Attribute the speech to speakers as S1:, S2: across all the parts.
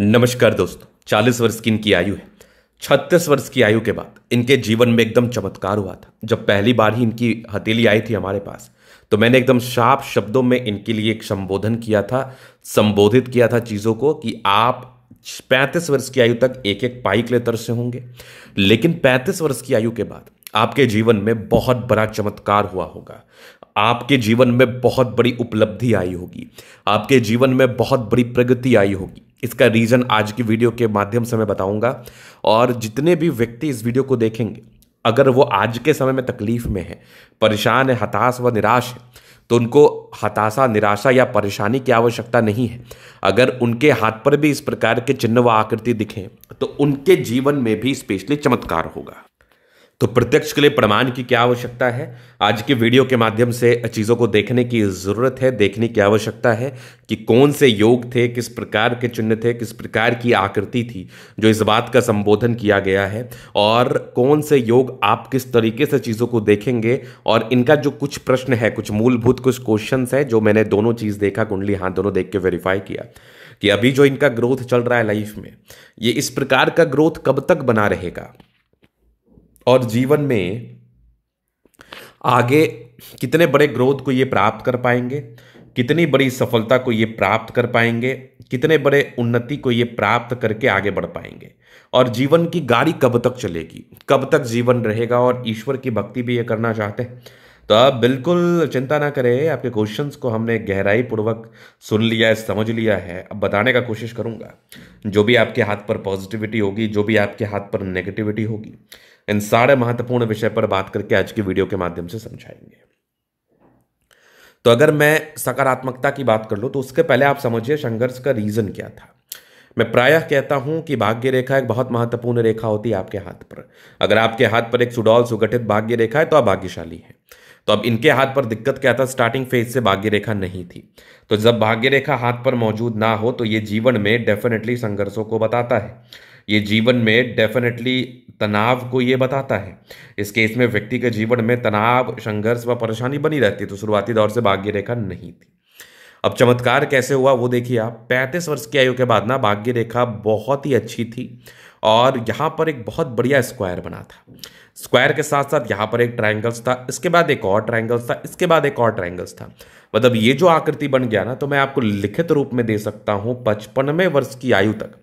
S1: नमस्कार दोस्तों चालीस वर्ष की इनकी आयु है छत्तीस वर्ष की आयु के बाद इनके जीवन में एकदम चमत्कार हुआ था जब पहली बार ही इनकी हथेली आई थी हमारे पास तो मैंने एकदम शार्प शब्दों में इनके लिए एक संबोधन किया था संबोधित किया था चीज़ों को कि आप पैंतीस वर्ष की आयु तक एक एक पाइक लेतर से होंगे लेकिन पैंतीस वर्ष की आयु के बाद आपके जीवन में बहुत बड़ा चमत्कार हुआ होगा आपके जीवन में बहुत बड़ी उपलब्धि आई होगी आपके जीवन में बहुत बड़ी प्रगति आई होगी इसका रीज़न आज की वीडियो के माध्यम से मैं बताऊंगा और जितने भी व्यक्ति इस वीडियो को देखेंगे अगर वो आज के समय में तकलीफ में है परेशान है हताश व निराश है तो उनको हताशा निराशा या परेशानी की आवश्यकता नहीं है अगर उनके हाथ पर भी इस प्रकार के चिन्ह व आकृति दिखें तो उनके जीवन में भी स्पेशली चमत्कार होगा तो प्रत्यक्ष के लिए प्रमाण की क्या आवश्यकता है आज के वीडियो के माध्यम से चीज़ों को देखने की ज़रूरत है देखने की आवश्यकता है कि कौन से योग थे किस प्रकार के चिन्ह थे किस प्रकार की आकृति थी जो इस बात का संबोधन किया गया है और कौन से योग आप किस तरीके से चीज़ों को देखेंगे और इनका जो कुछ प्रश्न है कुछ मूलभूत कुछ क्वेश्चन है जो मैंने दोनों चीज़ देखा कुंडली हाँ दोनों देख के वेरीफाई किया कि अभी जो इनका ग्रोथ चल रहा है लाइफ में ये इस प्रकार का ग्रोथ कब तक बना रहेगा और जीवन में आगे कितने बड़े ग्रोथ को ये प्राप्त कर पाएंगे कितनी बड़ी सफलता को ये प्राप्त कर पाएंगे कितने बड़े उन्नति को ये प्राप्त करके आगे बढ़ पाएंगे और जीवन की गाड़ी कब तक चलेगी कब तक जीवन रहेगा और ईश्वर की भक्ति भी ये करना चाहते हैं तो आप बिल्कुल चिंता ना करें आपके क्वेश्चंस को हमने गहराई पूर्वक सुन लिया है समझ लिया है अब बताने का कोशिश करूंगा जो भी आपके हाथ पर पॉजिटिविटी होगी जो भी आपके हाथ पर नेगेटिविटी होगी इन सारे महत्वपूर्ण विषय पर बात करके आज की वीडियो के माध्यम से समझाएंगे तो अगर मैं सकारात्मकता की बात कर लू तो उसके पहले आप समझिए संघर्ष का रीज़न क्या था मैं प्रायः कहता हूं कि भाग्य रेखा एक बहुत महत्वपूर्ण रेखा होती है आपके हाथ पर अगर आपके हाथ पर एक सुडौल सुगठित भाग्य रेखा है तो आप भाग्यशाली हैं तो अब इनके हाथ पर दिक्कत क्या था स्टार्टिंग फेज से भाग्य रेखा नहीं थी तो जब भाग्य रेखा हाथ पर मौजूद ना हो तो ये जीवन में डेफिनेटली संघर्षों को बताता है ये जीवन में डेफिनेटली तनाव को ये बताता है इस केस में व्यक्ति के जीवन में तनाव संघर्ष व परेशानी बनी रहती तो शुरुआती दौर से भाग्य रेखा नहीं थी अब चमत्कार कैसे हुआ वो देखिए आप पैंतीस वर्ष की आयु के बाद ना भाग्य रेखा बहुत ही अच्छी थी और यहाँ पर एक बहुत बढ़िया स्क्वायर बना था स्क्वायर के साथ साथ यहाँ पर एक ट्रायंगल्स था इसके बाद एक और ट्रायंगल्स था इसके बाद एक और ट्रायंगल्स था मतलब ये जो आकृति बन गया ना तो मैं आपको लिखित रूप में दे सकता हूँ पचपनवे वर्ष की आयु तक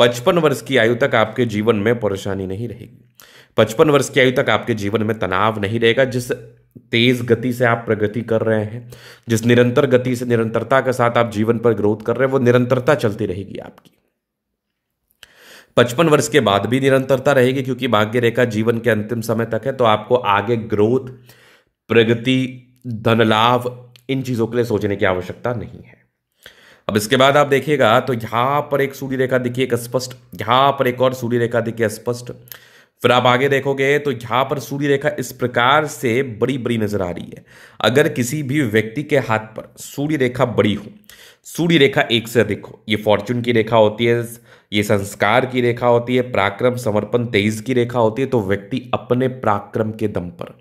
S1: पचपन वर्ष की आयु तक आपके जीवन में परेशानी नहीं रहेगी पचपन वर्ष की आयु तक आपके जीवन में तनाव नहीं रहेगा जिस तेज गति से आप प्रगति कर रहे हैं जिस निरंतर गति से निरंतरता के साथ आप जीवन पर ग्रोथ कर रहे हैं वो निरंतरता चलती रहेगी आपकी पचपन वर्ष के बाद भी निरंतरता रहेगी क्योंकि भाग्य रेखा जीवन के अंतिम समय तक है तो आपको आगे ग्रोथ प्रगति धन लाभ इन चीज़ों के लिए सोचने की आवश्यकता नहीं है अब इसके बाद आप देखिएगा तो यहां पर एक सूर्य रेखा दिखी एक स्पष्ट यहां पर एक और सूर्य रेखा दिखी स्पष्ट फिर आप आगे देखोगे तो यहां पर सूर्य रेखा इस प्रकार से बड़ी बड़ी नजर आ रही है अगर किसी भी व्यक्ति के हाथ पर सूर्य रेखा बड़ी हो सूर्य रेखा एक से अधिक हो ये फॉर्चून की रेखा होती है ये संस्कार की रेखा होती है पराक्रम समर्पण तेईस की रेखा होती है तो व्यक्ति अपने पराक्रम के दम पर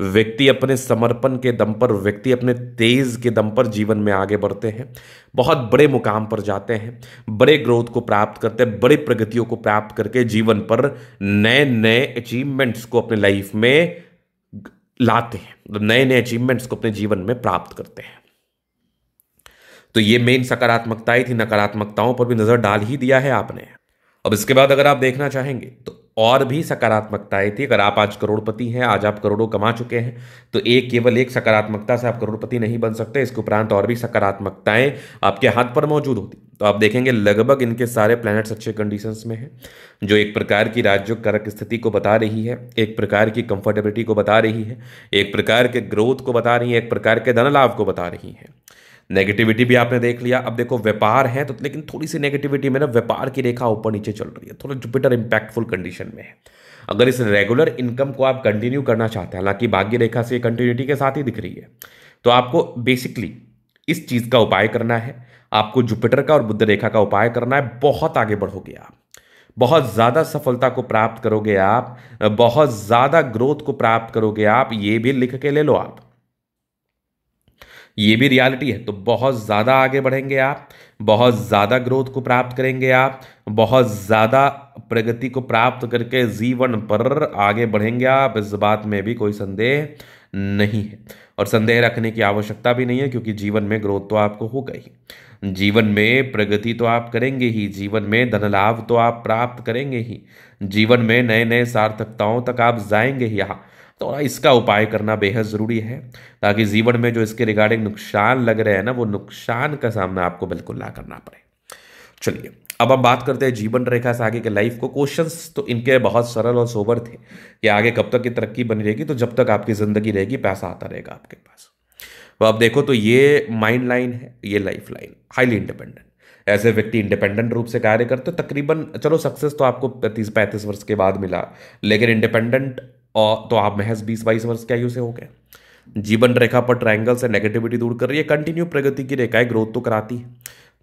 S1: व्यक्ति अपने समर्पण के दम पर व्यक्ति अपने तेज के दम पर जीवन में आगे बढ़ते हैं बहुत बड़े मुकाम पर जाते हैं बड़े ग्रोथ को प्राप्त करते हैं बड़े प्रगतियों को प्राप्त करके जीवन पर नए नए अचीवमेंट्स को अपने लाइफ में लाते हैं नए नए अचीवमेंट्स को अपने जीवन में प्राप्त करते हैं तो ये मेन सकारात्मकताएं थी नकारात्मकताओं पर भी नजर डाल ही दिया है आपने अब इसके बाद अगर आप देखना चाहेंगे तो और भी सकारात्मकताएं थी अगर आप आज करोड़पति हैं आज आप करोड़ों कमा चुके हैं तो एक केवल एक सकारात्मकता से आप करोड़पति नहीं बन सकते इसके उपरांत और भी सकारात्मकताएं आपके हाथ पर मौजूद होती तो आप देखेंगे लगभग इनके सारे प्लैनेट्स अच्छे कंडीशंस में हैं जो एक प्रकार की राज्य कारक स्थिति को बता रही है एक प्रकार की कंफर्टेबिलिटी को बता रही है एक प्रकार के ग्रोथ को बता रही है एक प्रकार के धन लाभ को बता रही है नेगेटिविटी भी आपने देख लिया अब देखो व्यापार है तो लेकिन थोड़ी सी नेगेटिविटी में ना व्यापार की रेखा ऊपर नीचे चल रही है थोड़ा जुपिटर इम्पैक्टफुल कंडीशन में है अगर इस रेगुलर इनकम को आप कंटिन्यू करना चाहते हैं हालांकि भाग्य रेखा से कंटिन्यूटी के साथ ही दिख रही है तो आपको बेसिकली इस चीज़ का उपाय करना है आपको जुपिटर का और बुद्ध रेखा का उपाय करना है बहुत आगे बढ़ोगे आप बहुत ज़्यादा सफलता को प्राप्त करोगे आप बहुत ज़्यादा ग्रोथ को प्राप्त करोगे आप ये भी लिख के ले लो आप ये भी रियलिटी है तो बहुत ज़्यादा आगे बढ़ेंगे आप बहुत ज़्यादा ग्रोथ को प्राप्त करेंगे आप बहुत ज़्यादा प्रगति को प्राप्त करके जीवन पर आगे बढ़ेंगे आप इस बात में भी कोई संदेह नहीं है और संदेह रखने की आवश्यकता भी नहीं है क्योंकि जीवन में ग्रोथ तो आपको होगा ही जीवन में प्रगति तो आप करेंगे ही जीवन में धन लाभ तो आप प्राप्त करेंगे ही जीवन में नए नए सार्थकताओं तक आप जाएंगे ही यहाँ तो इसका उपाय करना बेहद ज़रूरी है ताकि जीवन में जो इसके रिगार्डिंग नुकसान लग रहे हैं ना वो नुकसान का सामना आपको बिल्कुल ना करना पड़े चलिए अब हम बात करते हैं जीवन रेखा से आगे के लाइफ को क्वेश्चंस तो इनके बहुत सरल और सोबर थे कि आगे कब तक की तरक्की बनी रहेगी तो जब तक आपकी ज़िंदगी रहेगी पैसा आता रहेगा आपके पास तो अब देखो तो ये माइंड लाइन है ये लाइफ लाइन हाईली इंडिपेंडेंट ऐसे व्यक्ति इंडिपेंडेंट रूप से कार्य करते तकरीबन चलो सक्सेस तो आपको तीस पैंतीस वर्ष के बाद मिला लेकिन इंडिपेंडेंट और तो आप महज बीस बाईस वर्ष के आयु से हो गए जीवन रेखा पर ट्रायंगल से नेगेटिविटी दूर कर रही है कंटिन्यू प्रगति की रेखाएं ग्रोथ तो कराती है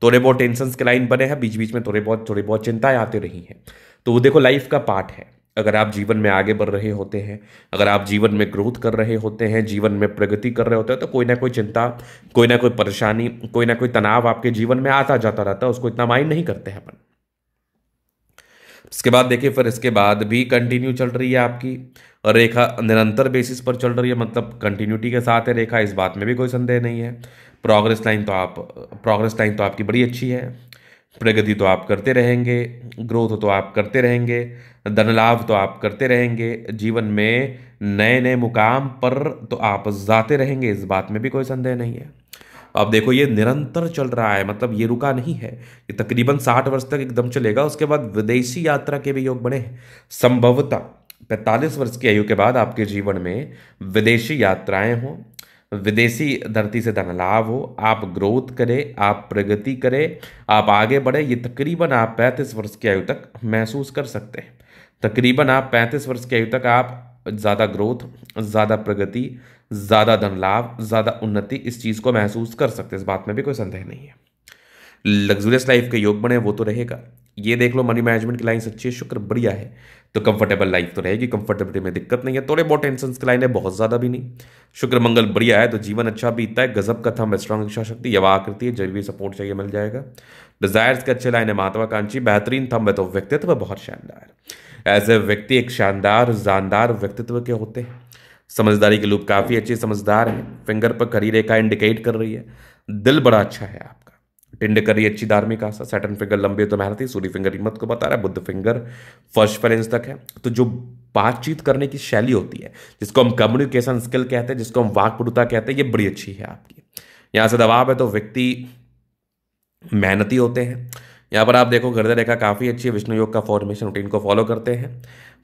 S1: थोड़े बहुत टेंशन के लाइन बने हैं बीच बीच में थोड़े बहुत थोड़ी बहुत चिंताएं आती रही हैं तो वो देखो लाइफ का पार्ट है अगर आप जीवन में आगे बढ़ रहे होते हैं अगर आप जीवन में ग्रोथ कर रहे होते हैं जीवन में प्रगति कर रहे होते हैं तो कोई ना कोई चिंता कोई ना कोई परेशानी कोई ना कोई तनाव आपके जीवन में आता जाता रहता है उसको इतना माइंड नहीं करते हैं अपन इसके बाद देखिए फिर इसके बाद भी कंटिन्यू चल रही है आपकी और रेखा निरंतर बेसिस पर चल रही है मतलब कंटिन्यूटी के साथ है रेखा इस बात में भी कोई संदेह नहीं है प्रोग्रेस लाइन तो आप प्रोग्रेस लाइन तो आपकी बड़ी अच्छी है प्रगति तो आप करते रहेंगे ग्रोथ तो आप करते रहेंगे धन लाभ तो आप करते रहेंगे जीवन में नए नए मुकाम पर तो आप जाते रहेंगे इस बात में भी कोई संदेह नहीं है अब देखो ये निरंतर चल रहा है मतलब ये रुका नहीं है ये तकरीबन साठ वर्ष तक एकदम चलेगा उसके बाद विदेशी यात्रा के भी योग बने हैं संभवतः पैंतालीस वर्ष की आयु के बाद आपके जीवन में विदेशी यात्राएं हों विदेशी धरती से धन लाभ हो आप ग्रोथ करें आप प्रगति करें आप आगे बढ़े ये तकरीबन आप पैंतीस वर्ष की आयु तक महसूस कर सकते हैं तकरीबन आप पैंतीस वर्ष की आयु तक आप ज़्यादा ग्रोथ ज़्यादा प्रगति ज़्यादा धन लाभ ज़्यादा उन्नति इस चीज़ को महसूस कर सकते हैं इस बात में भी कोई संदेह नहीं है लग्जूरियस लाइफ के योग बने वो तो रहेगा ये देख लो मनी मैनेजमेंट की लाइन सच्ची है शुक्र बढ़िया है तो कंफर्टेबल लाइफ तो रहेगी कंफर्टेबिलिटी में दिक्कत नहीं है थोड़े बहुत टेंशन की लाइन है बहुत ज़्यादा भी नहीं शुक्र मंगल बढ़िया है तो जीवन अच्छा बीतता है गजब का थम स्ट्रांग इच्छा शक्ति यवा आकृति है जरूरी सपोर्ट चाहिए मिल जाएगा डिजायर्स के अच्छे लाइन है महत्वाकांक्षी बेहतरीन थम है तो व्यक्तित्व बहुत शानदार एज ए व्यक्ति एक शानदार जानदार व्यक्तित्व के होते हैं समझदारी के लोग काफ़ी अच्छे समझदार हैं फिंगर पर खरी रेखा इंडिकेट कर रही है दिल बड़ा अच्छा है आपका टिंड कर रही अच्छी धार्मिक आशा सैटन फिंगर लंबे तो मेहनती सूर्य फिंगर हिम्मत को बता रहा है बुद्ध फिंगर फर्स्ट फाइनेंस तक है तो जो बातचीत करने की शैली होती है जिसको हम कम्युनिकेशन स्किल कहते हैं जिसको हम वाकपुरुता कहते हैं ये बड़ी अच्छी है आपकी यहाँ से दबाव है तो व्यक्ति मेहनती होते हैं यहाँ पर आप देखो गर्दन रेखा काफ़ी अच्छी है विष्णु योग का फॉर्मेशन रूटीन को फॉलो करते हैं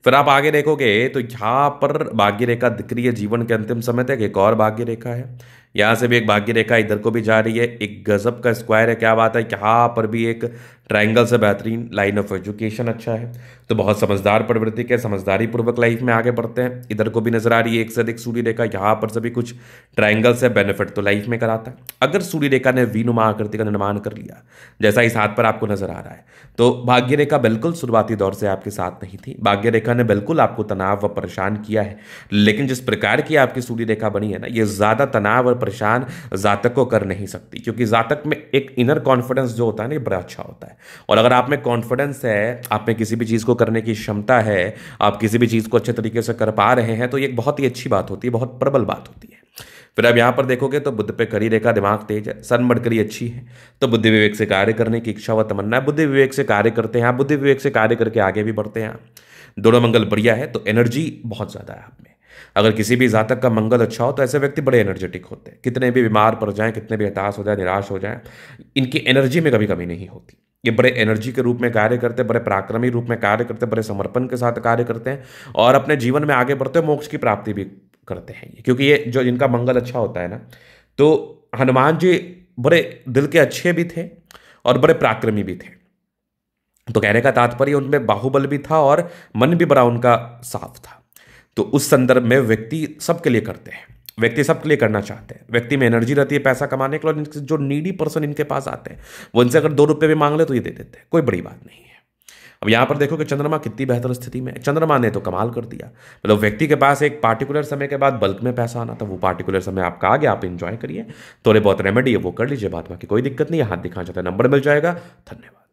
S1: फिर आप आगे देखोगे तो यहाँ पर भाग्य रेखा दिख रही है जीवन के अंतिम समय तक एक और भाग्य रेखा है यहाँ से भी एक भाग्य रेखा इधर को भी जा रही है एक गजब का स्क्वायर है क्या बात है यहाँ पर भी एक ट्राइंगल से बेहतरीन लाइन ऑफ एजुकेशन अच्छा है तो बहुत समझदार प्रवृत्ति के समझदारी पूर्वक लाइफ में आगे बढ़ते हैं इधर को भी नजर आ रही है एक से अधिक सूर्य रेखा यहाँ पर से भी कुछ ट्राइंगल से बेनिफिट तो लाइफ में कराता है अगर सूर्य रेखा ने वीनुमा आकृति का निर्माण कर लिया जैसा इस हाथ पर आपको नजर आ रहा है तो भाग्य रेखा बिल्कुल शुरुआती दौर से आपके साथ नहीं थी भाग्य रेखा रेखा ने बिल्कुल आपको तनाव व परेशान किया है लेकिन जिस प्रकार की आपकी सूर्य रेखा बनी है ना ये ज़्यादा तनाव और परेशान जातक को कर नहीं सकती क्योंकि जातक में एक इनर कॉन्फिडेंस जो होता है ना ये बड़ा अच्छा होता है और अगर आप में कॉन्फिडेंस है आप में किसी भी चीज़ को करने की क्षमता है आप किसी भी चीज़ को अच्छे तरीके से कर पा रहे हैं तो ये एक बहुत ही अच्छी बात होती है बहुत प्रबल बात होती है फिर आप यहाँ पर देखोगे तो बुद्ध पे करी रेखा दिमाग तेज है सन मटकरी अच्छी है तो बुद्धि विवेक से कार्य करने की इच्छा व तमन्ना है बुद्धि विवेक से कार्य करते हैं बुद्धि विवेक से कार्य करके आगे भी बढ़ते हैं दोनों मंगल बढ़िया है तो एनर्जी बहुत ज़्यादा है आप में अगर किसी भी जातक का मंगल अच्छा हो तो ऐसे व्यक्ति बड़े एनर्जेटिक होते हैं कितने भी बीमार पड़ जाएं कितने भी हताश हो जाए निराश हो जाए इनकी एनर्जी में कभी कमी नहीं होती ये बड़े एनर्जी के रूप में कार्य करते बड़े पराक्रमी रूप में कार्य करते बड़े समर्पण के साथ कार्य करते हैं और अपने जीवन में आगे बढ़ते हैं मोक्ष की प्राप्ति भी करते हैं ये क्योंकि ये जो जिनका मंगल अच्छा होता है ना तो हनुमान जी बड़े दिल के अच्छे भी थे और बड़े पराक्रमी भी थे तो कहने का तात्पर्य उनमें बाहुबल भी था और मन भी बड़ा उनका साफ था तो उस संदर्भ में व्यक्ति सबके लिए करते हैं व्यक्ति सबके लिए करना चाहते हैं व्यक्ति में एनर्जी रहती है पैसा कमाने के लिए और जो नीडी पर्सन इनके पास आते हैं वो इनसे अगर दो रुपये भी मांग ले तो ये दे देते हैं कोई बड़ी बात नहीं है अब यहाँ पर देखो कि चंद्रमा कितनी बेहतर स्थिति में चंद्रमा ने तो कमाल कर दिया मतलब व्यक्ति के पास एक पार्टिकुलर समय के बाद बल्क में पैसा आना था वो पार्टिकुलर समय आपका आ गया आप इंजॉय करिए थोड़े बहुत रेमेडी है वो कर लीजिए बात बाकी कोई दिक्कत नहीं है हाथ दिखा जाता है नंबर मिल जाएगा धन्यवाद